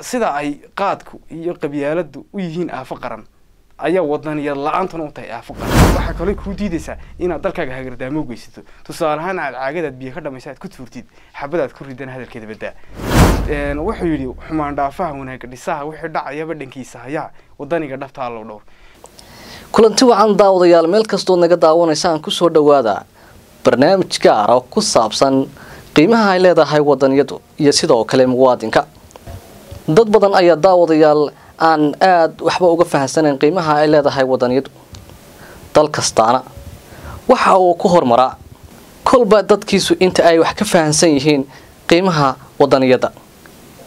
sida ay qaadku iyo qabyaaladu u yihiin aafo qaran ayaa wadaniyad la-aantan u tahay aafo qaran waxaa kale kuu diidaysaa inaad dalkaaga hagardaamo geysato tusaale ahaan aad caagadaad biyo ka dhamaysa aad ku tuurtid xabadaad ku ridana hadalkeeda baddaa wuxuu yidhi xumaan dhaafaha wanaaga dhisaha wixii dhacaya badhankiisa hayaa wadaniga dhabta allow dhowr kulanti wacan daawadayaal meel kastood naga daawanaysaan kusoo dhowaada barnaamij gaar ku saabsan qiimaha ay leedahay wadaniyadu iyo sidoo kale muwaadinka dad badan ayaa daawadayaal aan aad waxba uga fahamsanayn qiimaha ay leedahay wadaniyadu dal kastaana waxa uu ku hormaraa kolba dadkiisu inta ay wax ka fahansan yihiin qiimaha wadaniyada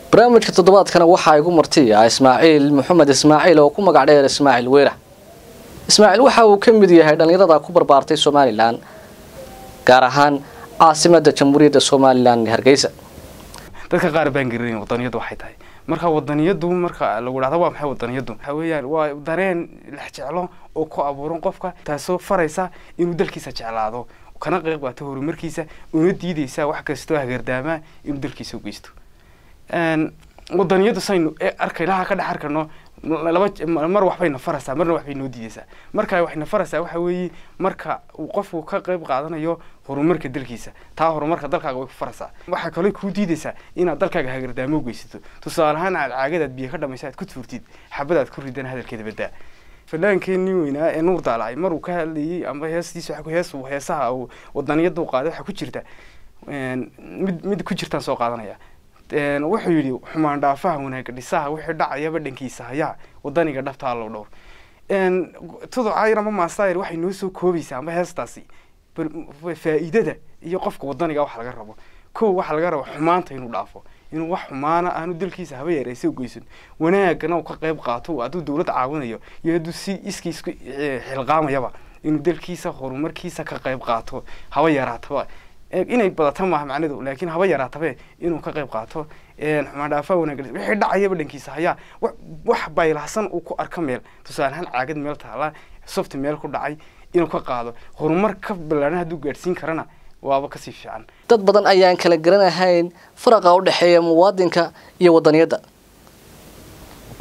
barnaamijka toddobaadkana waxaa igu martiya ah ismaaciil maxamed ismaaciil oo ku magac dheer ismaaciil weera ismaaciil waxa uu ka mid yahay dhallinyarada ku barbaartay somalilan gaar ahaan caasimada jamhuuriyadda somalilan hargeysa dadka qaar baan gerin wadaniyadu waxay tahay marka wadaniyadu marka lagu dhahda waa maxay wadaniyadu waxa weeyaan waa dareen lex jeclo oo ku abuuran qofka taasoo faraysa inuu dalkiisa jeclaado kana qayb qaato horumarkiisa una diideysa wax kastoo hagardaamaa inuu dalkiisa u geysto wadaniyadu saynu arkaynaa ka dhex arkano mar waxbay nafaraysaa marna waxbay noo diidaysaa markaa waxay nafaraysaa waxa weeye marka uu qofku ka qayb qaadanayo horumarka dalkiisa taa horumarka dalkaaga way ku faraysaa waxaa kaloo kuu diidaysaa inaad dalkaaga hagardaamo geysato tusaale ahaan aad caagadaad biyo ka dhamaysa aad ku tuurtid xabadaad ku ridana hadalkeeda badaa fallaankii weynaa ee nuur daalacay maruu ka hadlayey ama heestiisa hees heesaha waddaniyaddu qaaday waxaa ku jirta mid mid ku jirtaan soo qaadanaya wuxuu yidhi xumaan dhaafaha wanaaga dhisaha wixii dhacayaba dhankiisa hayaa wadaniga dhabtaa loo dhowr tuducaayir ama maasayir waxay noo soo koobaysaa amba heestaasi faa'iidada iyo qofka wadaniga wax laga rabo kow waxa laga raba xumaanta inuu dhaafo inuu wax xumaana aanu dalkiisa haba yareese u geysan wanaagana uu ka qayb qaato hadduu dawlad caawinayo iyo hadduu si iskiis xilqaamayaba inuu dalkiisa horumarkiisa ka qayb qaato haba yaraataba Eh, inay badata maaha macnidu laakiin haba yaraatabe inuu ka qayb qaato xumaandhaafa eh, wanaagli wixii dhacaya badhankiisa hayaa wax baylahsan uu ku arka meel tusaalehaan caagad meel taala soft meel ku dhacay inuu ka qaado horumar ka bilaadhan hadduu gaadhsiin karana waaba kasii fiican dad badan ayaan kala garanahayn faraqa u dhexeeya muwaadinka iyo wadaniyadda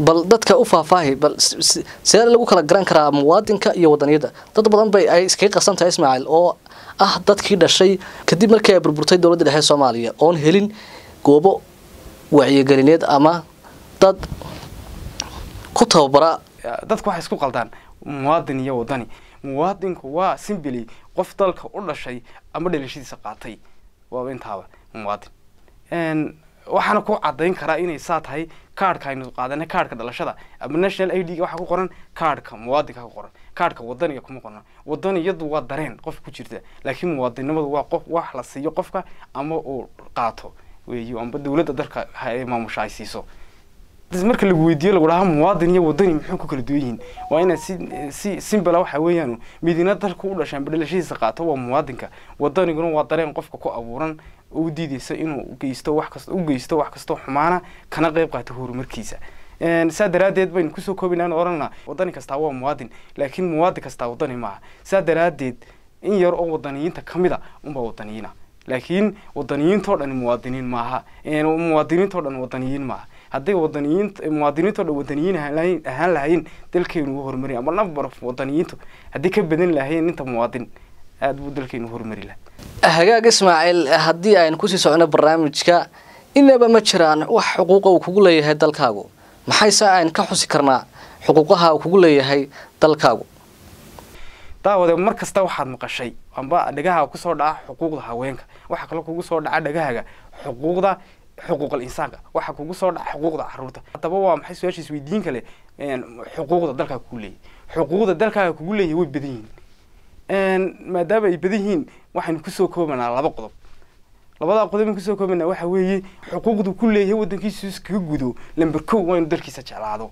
bal dadka u faahfaahi bal see lagu kala garan karaa muwaadinka iyo wadaniyadda dad badan bay ay iskaga qasan tahay ismaaciil oo ah dadkii dhashay kadib markii ay burburtay dowladda dhexe soomaaliya oon helin goobo wacyigelineed ama dad ku tababara dadku waxay isku qaldaan muwaadin iyo wadani muwaadinku waa simbili qof dalka u dhashay ama dhalashadiisa qaatay waaba intaaba muwaadin waxaana ku cadayn karaa inay saa tahay kaarhka aynu qaadanay kaarhka dhalashada ama national i d-ga waxaa ku qoran kaarhka muwaadinka ku qoran kaarhka wadaniga kuma qoran wadaniyadu waa dareen qof ku jirta laakiin muwaadinimadu waa qof wax la siiyo qofka ama uu qaato weyo amba dawladda dalka maamusha ay siiso marka lagu weydiiyo lagu dhahaa muwaadin iyo wadani muxuu ku kala duwan yihiin waa inaad si si simbala waxa weeyaan midina dalka u dhashaan badhalashadiisa qaato waa muwaadinka wadaniguna waa dareen qofka ku abuuran oo u diidaysa inuu geysto wax kasta u geysto wax kastoo xumaana kana qayb qaato horumarkiisa saa daraaddeed baynu kusoo koobinaan oranna wadani kastaa waa muwaadin laakiin muwaadin kastaa wadani maaha saa daraaddeed in yar oo wadaniyiinta ka mid a unbaa wadaniyiina laakiin wadaniyiintoo dhan muwaadiniin maaha muwaadiniintoo dhan wadaniyiin maaha hadday wadaniyiinta muwaadiniinto dhan wadaniyiin ahaan lahaayeen dalkeenu u horumari ama number of wadaniyiintu haddii ka badan lahaayeen inta muwaadin aada buu dalkeenu horumari lahaa hagaag ismaaciil haddii aynu kusii socono barnaamijka inaba ma jiraan wax xuquuqa uu kugu leeyahay dalkaagu maxayse aynu ka xusi karnaa xuquuqaha uu kugu leeyahay dalkaagu daawade mar kasta waxaad maqashay amba dhagahaa kusoo dhaca xuquuqda haweenka waxaa kaloo kugu soo dhaca dhagahaga xuquuqda xuquuqal insaanka waxa kugu soo dhaca xuquuqda caruurta haddaba waa maxay su-aasha isweydiin kale xuquuqda dalkaa kugu leeyahy xuquuqda dalkaaga kugu leeyahy way badan yihiin maadaama ay badan yihiin waxaynu kusoo koobanaa laba qodob labadaa qodob in kusoo koobanaa waxa weeye xuquuqdu ku leeyahay waddankiisu iskaga gudo lamber kow waa inu dalkiisa jeclaado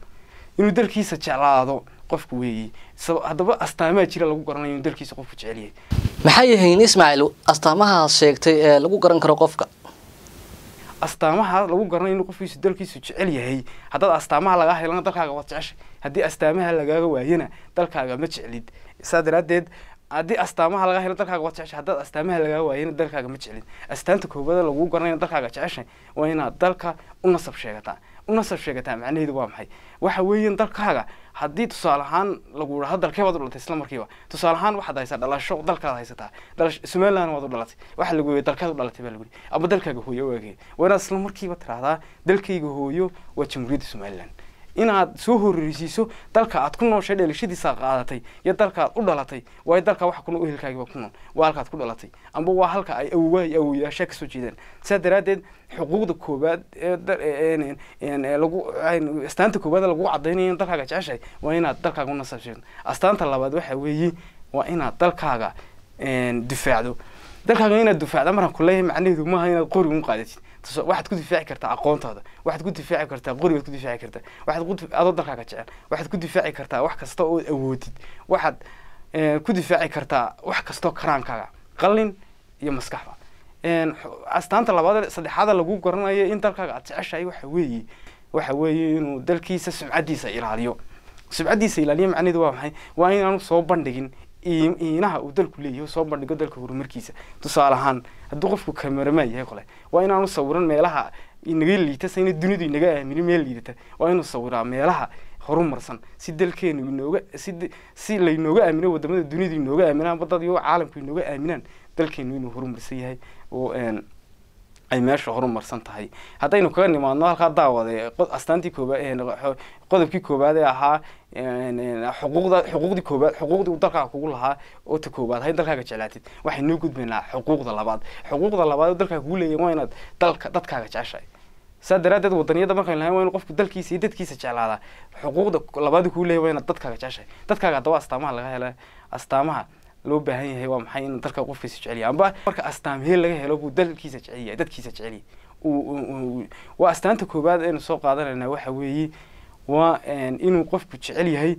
inuu dalkiisa jeclaado qofku weeye haddaba astaamaa jira lagu garanayo inuu dalkiisa qofku jecel yahay maxay yihiin ismaaciil astaamahaas sheegtay ee lagu garan karo qofka astaamaha lagu garanayo inuu qofkiisu dalkiisu jecel yahay haddaad astaamaha lagaa helana dalkaaga waad jeceshay haddii astaamaha lagaaga waayana dalkaaga ma jeclid saa daraadeed haddii astaamaha lagaa helo dalkaaga waad jeceshay haddaad astaamaha lagaa waayana dalkaaga ma jeclid astaanta koobada lagu ina dalkaaga jeceshay waa inaad dalka u nasab sheegataa nasab sheegataa macnaheedu waa maxay waxa weeyan dalkaaga haddii tusaale ahaan lagu dhaho dalkeebaad u dhalatay isla markiiba tusaale ahaan waxaad haysaa dhalasho dalkaad haysataa somaliland waad u dhalatay waxa lagu yidhi dalkaad u dhalatay baa lagu yidhi ama dalkaaga hooyo waageed waa inaad isla markiiba tidhaahdaa dalkayga hooyo waa jamhuuriyadda somaliland inaad soo horreysiiso dalka aad ku nooshay dhalashadiisa qaadatay iyo dalka aad u dhalatay waayo dalkaa wax ku nool ehelkaagiiba ku nool waa halkaad ku dhalatay amba waa halka ay awowaayo awowayaashaa kasoo jeedaan sidaas daraaddeed xuquuqda koobaad lagu astaanta koobaad lagu caddaynaya in dalkaaga jeceshahay waa inaad dalkaaga u nasaabsheegto astaanta labaad waxa weeye waa inaad dalkaaga difaacdo dalkaaga inaad dufacda maraan kuleeyahay macnaheedu maaha inaad qori un qaadasid waxaad ku difaaci kartaa aqoontaada waxaad ku difaaci kartaa qori baad ku difaaci kartaa waxaad dalkaaga jecel waxaad ku difaaci kartaa wax kasta oo awoodid waxaad eh, ku difaaci kartaa wax kastoo karaankaaga qalin iyo maskaxda astaanta labaad saddexaada lagu garanayo in dalkaaga aad jeceshahay waxa weeye waxa weeye inuu dalkiisa sumcadiisa ilaaliyo sumcadiisa ilaaliyo macnaheedu waa maxay waa inaanu soo bandhigin iinaha uu dalku leeyahy soo bandhigo dalka horumarkiisa tusaale ahaan hadduu qofku kamerama yahay kole waa inaanu sawiran meelaha inaga liita sayna dunidu inaga aamini meel liidata waa inuu sawiraa meelaha horumarsan si dalkeenu inooga si laynooga aamino wadamada dunidu inooga aaminaan wadad iyo caalamku inooga aaminaan dalkeenu inuu horumarsan yahay oo ay meesha horumarsan tahay haddaynu kaga nimaadno halkaa daawaday astaantii kooaa qodobkii koowaad ee ahaa xuquuqda xuquuqdii koowaad xuquuqdii uu dalkaaga kugu lahaa oo ta koowaad hayd dalkaaga jeclaatid noo gudbaynaa xuquuqda labaad xuquuqda labaad oo dalkaaga kugu leeyahy waa inaad dalka dadkaaga jeceshahay saa daraadeed wadaniyada markaynu lahayn waa inuu qofku dalkiisa iyo dadkiisa jeclaadaa xuquuqda labaad kugu leeyahy waa inaad dadkaaga jeceshahay dadkaaga haddaba astaamaha laga hela astaamaha loo baahan yahay waa maxay inuu dalka qofkiisa jeceliya amba marka astaam heel laga helo buu dalkiisa jeceliya dadkiisa jeceliya waa astaanta koowaad aynu soo qaadanayna waxa weeye waa inuu qofku jecel yahay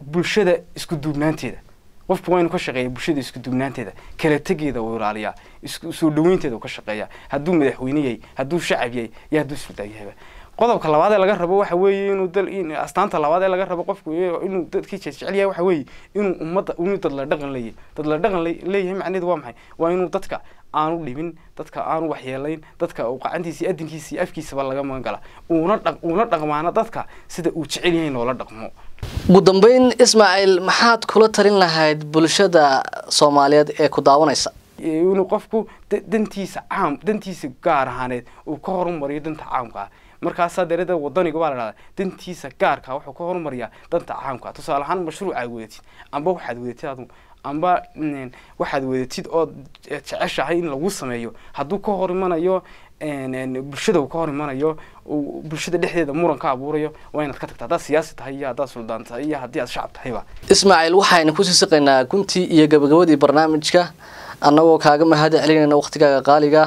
bulshada isku duubnaanteeda qofku waa inuu ka shaqeeya bulshada isku duubnaanteeda kala tegeeda uu ilaaliyaa isku soo dhaweynteeda uu ka shaqeeya hadduu madaxweyne yahay hadduu shacab yahay iyo hadduu isfuldaab yahayba qodobka labaad ee laga rabo waxa weeye inuu dal astaanta labaad ee laga rabo qofku inuu dadkii jecel yahay waxa weeye inuu ummadda inuu dad la dhaqan leeyahay dad la dhaqan leeyahay macnaheedu waa maxay waa inuu dadka aanu dhibin dadka aanu waxyeelayn dadka uu qacantiisa adinkiisa afkiisaba laga magan gala uuna dhaq uuna dhaqmaana dadka sida uu jecel yahay loola dhaqmo ugu dambeyn ismaaciil maxaad kula talin lahayd bulshada soomaaliyeed ee ku daawanaysa inuu qofku dantiisa caam dantiisa gaar ahaaneed uu ka horumariyo danta caamka ah markaasaa darada wadaniga waa la dhahdaa dantiisa gaarka wuxuu ka hormariyaa danta caamka tusaale ahaan mashruucaad wadatid amba waxaad wadatid adu amba mm, waxaad wadatid ood jeceshahay in lagu sameeyo hadduu ka hor imanayo bulshada uu ka hor imanayo bulshada dhexdeeda muran ka abuurayo waa inaad ka tagta haddaad siyaasi tahay iyo haddaad suldaan tahay iyo haddii aad shacab tahayba ismaaciil waxaynu kusii saqaynaa guntii iyo gabagabadii barnaamijka annagoo kaaga mahad celinayna waqtigaaga qaaliga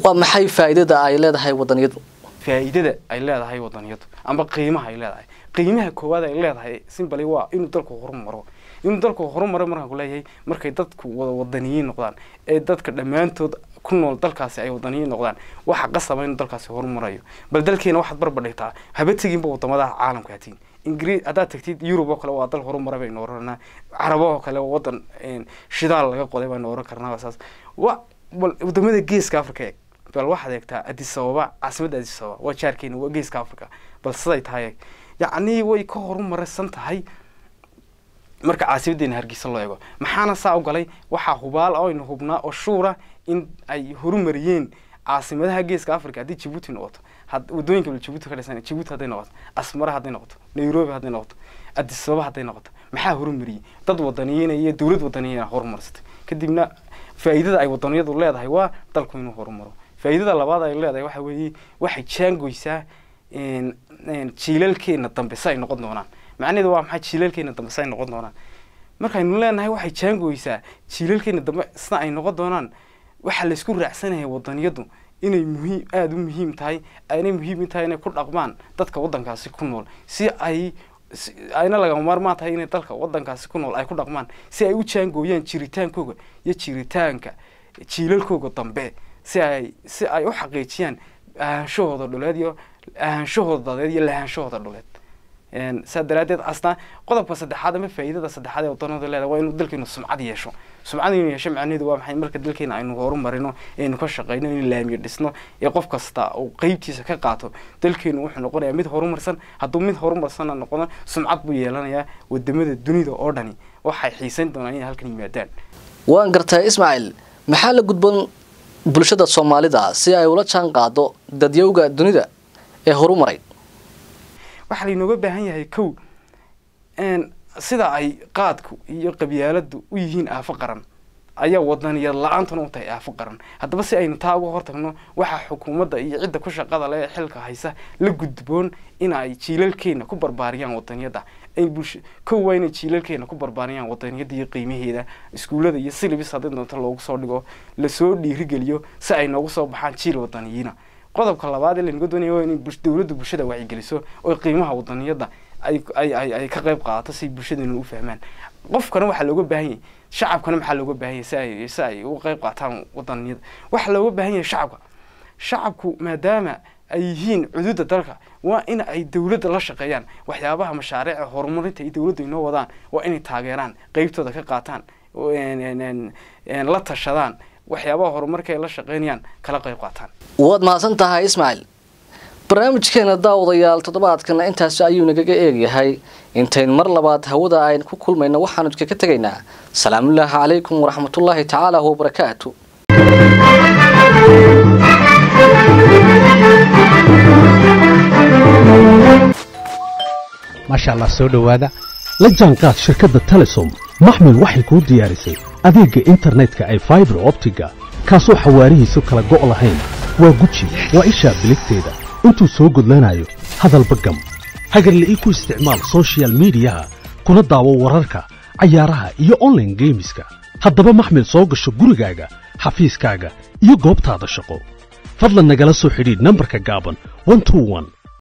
waa maxay faa'iidada ay leedahay wadaniyadu faa'iidada ay leedahay wadaniyadu ama qiimaha ay leedahay qiimaha koowaad ay leedahay simbali waa inuu dalku horumaro inuu dalku horumaro markaan ku leeyahay markay dadku wada wadaniyiin noqdaan ee dadka dhammaantood ku nool dalkaasi ay wadaniyiin noqdaan waxa qasaba inuu dalkaasi horumarayo bal dalkeena waxaad barbadhigtaa haba teginba wadamadaha caalamka hatiin ingiriis haddaad tagtid yurub oo kale waa dal horumara baynu oranaa carabo oo kale wadan shidaal laga qoday baynu oran karnaa saas bal wadamada geeska africa eeg bal waxaad eegtaa adisababa caasimadda adisababa waa jaarkeena waa geeska africa bal siday tahay eeg yacnii way ka horumarsan tahay marka caasimadeena hargeysa loo eego maxaana saa u galay waxaa hubaal ah aynu hubnaa oo shuura in ay horumariyeen caasimadaha geeska africa haddii jibuuti noqoto wadooyinka jibuuti ka dhisan jibuuti hadday noqoto asmara hadday noqoto nairobi hadday noqoto adisababa hadday noqoto maxaa horumariyey dad wadaniyiina iyo dawlad wadaniyiina horumarsatay kadibna faa'iidada ay wadaniyadu leedahay waa dalku inuu horumaro faa'iidada labaad ay leedahay waxa weeye waxay jaangoysaa jiilalkeena dambe si ay noqon doonaan macnaheedu waa maxay jiilalkeena dambe si ay noqon doonaan markaynu leenahay waxay jaangoysaa jiilalkeena dambe sida ay noqon doonaan waxaa la isku wadaniyadu inay muhiim aada u muhiim tahay aanay muhiim tahay inay ku dhaqmaan dadka waddankaasi ku nool si ay ayna lagama maarmaan tahay inay dalka wadankaasi ku nool ay ku dhaqmaan si ay u jaangooyaan jiritaankooga iyo jiritaanka jiilalkooga dambe si ay si ay u xaqiijiyaan ahaanshahooda dhuleed iyo ahaanshahooda dadeed iyo lahaanshahooda dhuleed saa daraadeed asna qodobka saddexaad ama faa'iidada saddexaad ee waddanadu leedahay waa inuu dalkeenu sumcad yeesho sumcad inuu yeesho macnaheedu waa maxay marka dalkeena aynu horumarino aynu ka shaqeyno inuu laamiyo dhisno ee qof kasta uu qeybtiisa ka qaato dalkeenu wuxuu noqonayaa mid horumarsan hadduu mid horumarsanna noqono sumcad buu yeelanayaa wadamada dunida oo dhani waxay xiisayn doonaan inay halkan yimaadaan waan gartay ismaaciil maxaa la gudban bulshada soomaalida si ay ula jaan qaado dadyowga dunida ee horumaray waxaa laynooga baahan yahay kow sida ay qaadku iyo qabyaaladu u yihiin aafo qaran ayaa wadaniyad la-aantuna u tahay aafo qaran haddaba si aynu taa uga hortagno waxaa xukuumadda iyo cidda ku shaqada le xilka haysa la gudboon in ay jiilalkeena ku barbaariyaan wadaniyadda kow waa inay jiilalkeena ku barbaariyaan wadaniyadda iyo qiimaheeda iskuulada iyo silibis haddii doonto loogu soo dhigo lasoo dhiirigeliyo si ay noogu soo baxaan jiil wadaniyiina qodobka labaad ee lainaga doonayo waa inay dowladda bulshada wacyigeliso oo qiimaha wadaniyadda ayay ka qayb qaadato si bulshadeenuna u fahmaan qofkana waxaa looga baahan yahay shacabkana maxaa looga baahan yahay si ay si ay u qayb qaataan wadaniyadda waxaa looga baahan yahay shacabka shacabku maadaama ay yihiin cududa dalka waa in ay dowladda la shaqeeyaan waxyaabaha mashaariica horumarinta ay dowladda inoo wadaan waa inay taageeraan qeybtooda ka qaataan la tashadaan waxyaabaha horumarka ay la shaqaynayaan kala qayb qaataan waad mahadsan tahay ismaaciil barnaamijkeena daawadayaal toddobaadkana intaasi ayuu nagaga eegyahay intayn mar labaad hawada ayn ku kulmayna waxaanu idka ka tegaynaa salaamullaahi calaykum waraxmatullaahi tacaala wabarakaatu maasha allah soo dhowaada la jaanqaad shirkadda telesom maxmil waxay kuu diyaarisay adeega internetka ee faibar optiga kaasoo xawaarihiisu kala go' lahayn waa guji waa ishaa biligteeda intuu soo gudlanayo hadalba gam hagarle ii ku isticmaal sochial midiyaha kuna daawo wararka cayaaraha iyo online geemiska haddaba maxmil soo gasho gurigaaga xafiiskaaga iyo goobtaada shaqo fadlan nagala soo xidhiidh nambarka gaaban